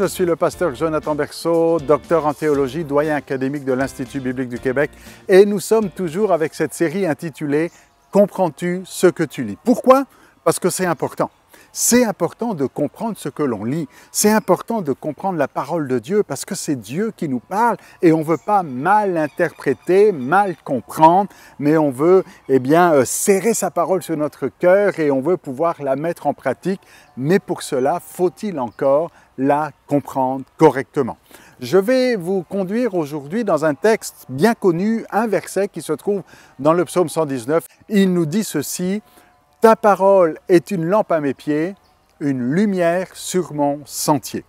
je suis le pasteur Jonathan Berceau, docteur en théologie, doyen académique de l'Institut biblique du Québec, et nous sommes toujours avec cette série intitulée Comprends-tu ce que tu lis Pourquoi Parce que c'est important. C'est important de comprendre ce que l'on lit. C'est important de comprendre la parole de Dieu parce que c'est Dieu qui nous parle et on ne veut pas mal interpréter, mal comprendre, mais on veut, eh bien, euh, serrer sa parole sur notre cœur et on veut pouvoir la mettre en pratique. Mais pour cela, faut-il encore la comprendre correctement. Je vais vous conduire aujourd'hui dans un texte bien connu, un verset qui se trouve dans le psaume 119. Il nous dit ceci, ta parole est une lampe à mes pieds, une lumière sur mon sentier.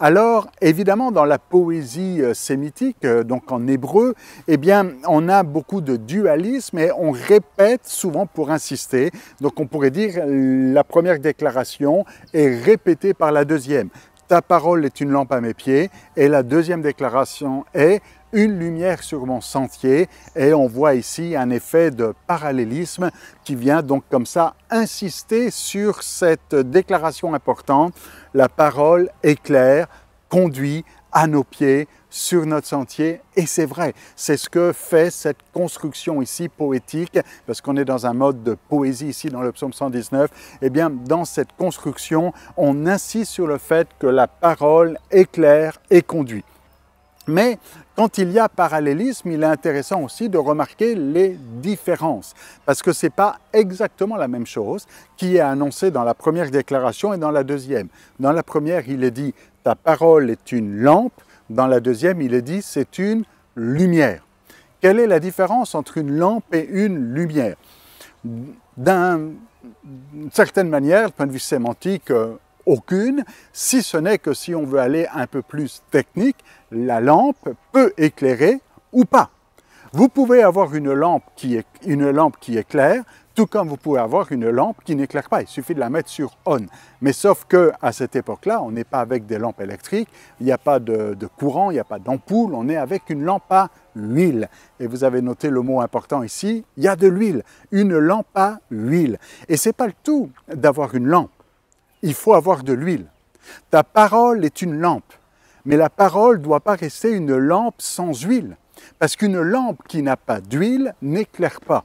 Alors, évidemment, dans la poésie euh, sémitique, euh, donc en hébreu, eh bien, on a beaucoup de dualisme et on répète souvent pour insister. Donc, on pourrait dire la première déclaration est répétée par la deuxième. Ta parole est une lampe à mes pieds. Et la deuxième déclaration est une lumière sur mon sentier et on voit ici un effet de parallélisme qui vient donc comme ça insister sur cette déclaration importante. La parole éclaire, conduit à nos pieds sur notre sentier. Et c'est vrai, c'est ce que fait cette construction ici poétique, parce qu'on est dans un mode de poésie ici dans le psaume 119. et eh bien, dans cette construction, on insiste sur le fait que la parole éclaire et conduit. Mais quand il y a parallélisme, il est intéressant aussi de remarquer les différences, parce que ce n'est pas exactement la même chose qui est annoncée dans la première déclaration et dans la deuxième. Dans la première, il est dit « ta parole est une lampe », dans la deuxième, il est dit « c'est une lumière ». Quelle est la différence entre une lampe et une lumière D'une certaine manière, du point de vue sémantique, euh, aucune, si ce n'est que si on veut aller un peu plus technique, la lampe peut éclairer ou pas. Vous pouvez avoir une lampe qui, est, une lampe qui éclaire, tout comme vous pouvez avoir une lampe qui n'éclaire pas. Il suffit de la mettre sur on. Mais sauf que à cette époque-là, on n'est pas avec des lampes électriques, il n'y a pas de, courant, il n'y a pas d'ampoule, on est avec une lampe à huile. Et vous avez noté le mot important ici, il y a de l'huile, une lampe à huile. Et c'est pas le tout d'avoir une lampe il faut avoir de l'huile. Ta parole est une lampe, mais la parole ne doit pas rester une lampe sans huile, parce qu'une lampe qui n'a pas d'huile n'éclaire pas.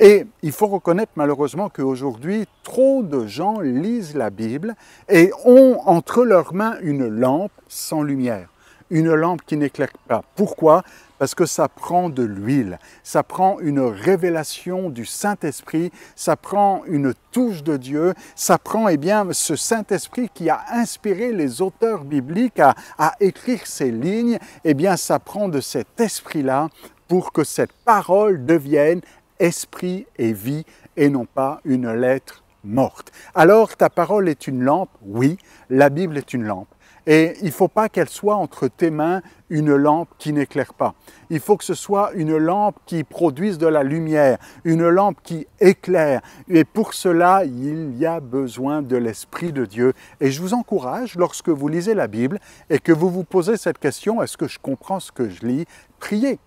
Et il faut reconnaître malheureusement qu'aujourd'hui, trop de gens lisent la Bible et ont entre leurs mains une lampe sans lumière une lampe qui n'éclaire pas. Pourquoi Parce que ça prend de l'huile, ça prend une révélation du Saint-Esprit, ça prend une touche de Dieu, ça prend eh bien, ce Saint-Esprit qui a inspiré les auteurs bibliques à, écrire ces lignes, eh bien ça prend de cet esprit-là pour que cette parole devienne esprit et vie et non pas une lettre morte. Alors ta parole est une lampe, oui, la Bible est une lampe. Et il ne faut pas qu'elle soit entre tes mains une lampe qui n'éclaire pas. Il faut que ce soit une lampe qui produise de la lumière, une lampe qui éclaire. Et pour cela, il y a besoin de l'Esprit de Dieu. Et je vous encourage, lorsque vous lisez la Bible et que vous vous posez cette question, est-ce que je comprends ce que je lis Priez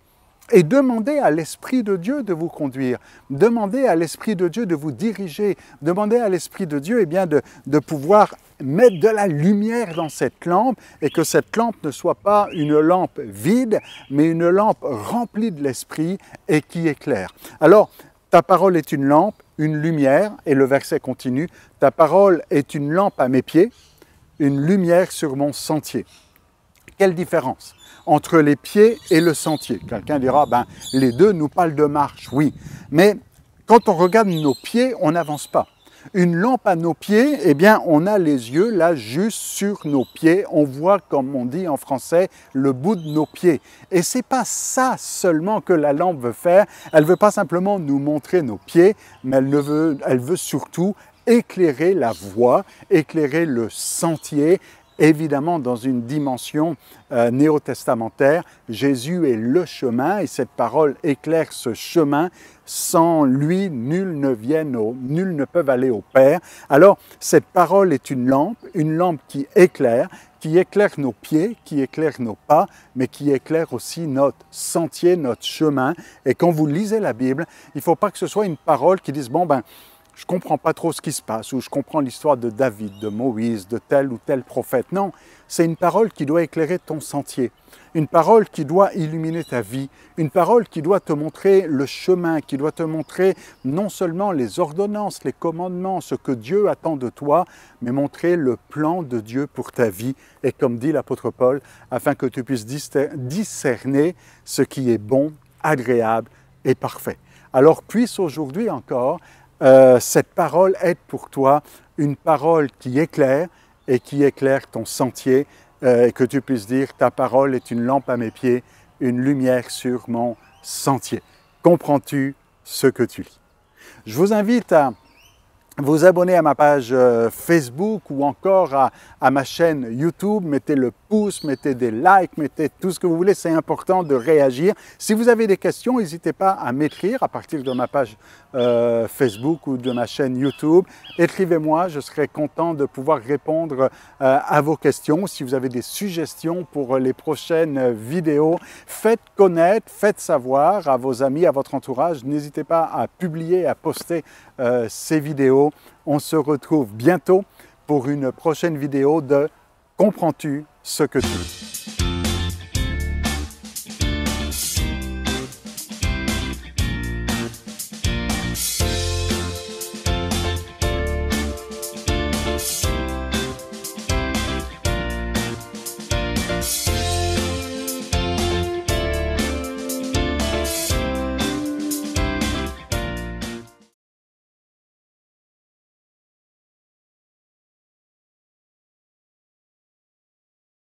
et demandez à l'Esprit de Dieu de vous conduire, demandez à l'Esprit de Dieu de vous diriger, demandez à l'Esprit de Dieu eh bien, de, de pouvoir mettre de la lumière dans cette lampe et que cette lampe ne soit pas une lampe vide, mais une lampe remplie de l'Esprit et qui éclaire. Alors, ta parole est une lampe, une lumière, et le verset continue, ta parole est une lampe à mes pieds, une lumière sur mon sentier. Quelle différence entre les pieds et le sentier Quelqu'un dira, ben, les deux nous parlent de marche, oui, mais quand on regarde nos pieds, on n'avance pas une lampe à nos pieds, eh bien, on a les yeux là juste sur nos pieds. On voit, comme on dit en français, le bout de nos pieds. Et c'est pas ça seulement que la lampe veut faire. Elle veut pas simplement nous montrer nos pieds, mais elle, veut, elle veut surtout éclairer la voie, éclairer le sentier, évidemment dans une dimension euh, néo-testamentaire. Jésus est le chemin et cette parole éclaire ce chemin. Sans lui, nul ne vienne au, nul ne peut aller au Père. Alors, cette parole est une lampe, une lampe qui éclaire, qui éclaire nos pieds, qui éclaire nos pas, mais qui éclaire aussi notre sentier, notre chemin. Et quand vous lisez la Bible, il ne faut pas que ce soit une parole qui dise, bon ben, je comprends pas trop ce qui se passe, ou je comprends l'histoire de David, de Moïse, de tel ou tel prophète. Non, c'est une parole qui doit éclairer ton sentier, une parole qui doit illuminer ta vie, une parole qui doit te montrer le chemin, qui doit te montrer non seulement les ordonnances, les commandements, ce que Dieu attend de toi, mais montrer le plan de Dieu pour ta vie, et comme dit l'apôtre Paul, afin que tu puisses discerner ce qui est bon, agréable et parfait. Alors puisse aujourd'hui encore euh, cette parole est pour toi une parole qui éclaire et qui éclaire ton sentier, euh, et que tu puisses dire, ta parole est une lampe à mes pieds, une lumière sur mon sentier. Comprends-tu ce que tu lis Je vous invite à vous abonner à ma page euh, Facebook ou encore à, ma chaîne YouTube. Mettez le pouce, mettez des likes, mettez tout ce que vous voulez. C'est important de réagir. Si vous avez des questions, n'hésitez pas à m'écrire à partir de ma page euh, Facebook ou de ma chaîne YouTube. Écrivez-moi, je serai content de pouvoir répondre euh, à vos questions. Si vous avez des suggestions pour les prochaines vidéos, faites connaître, faites savoir à vos amis, à votre entourage. N'hésitez pas à publier, à poster ces vidéos. On se retrouve bientôt pour une prochaine vidéo de Comprends-tu ce que tu